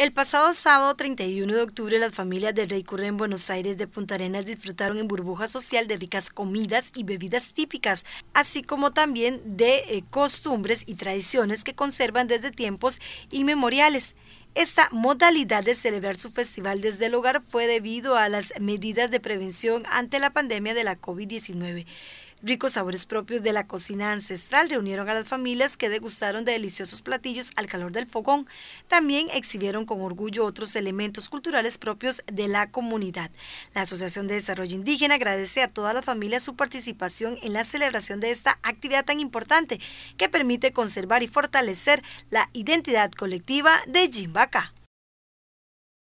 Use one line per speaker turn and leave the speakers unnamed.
El pasado sábado 31 de octubre las familias del Rey Curre en Buenos Aires de Punta Arenas disfrutaron en burbuja social de ricas comidas y bebidas típicas, así como también de eh, costumbres y tradiciones que conservan desde tiempos inmemoriales. Esta modalidad de celebrar su festival desde el hogar fue debido a las medidas de prevención ante la pandemia de la COVID-19. Ricos sabores propios de la cocina ancestral reunieron a las familias que degustaron de deliciosos platillos al calor del fogón. También exhibieron con orgullo otros elementos culturales propios de la comunidad. La Asociación de Desarrollo Indígena agradece a todas las familias su participación en la celebración de esta actividad tan importante que permite conservar y fortalecer la identidad colectiva de Jimbaca.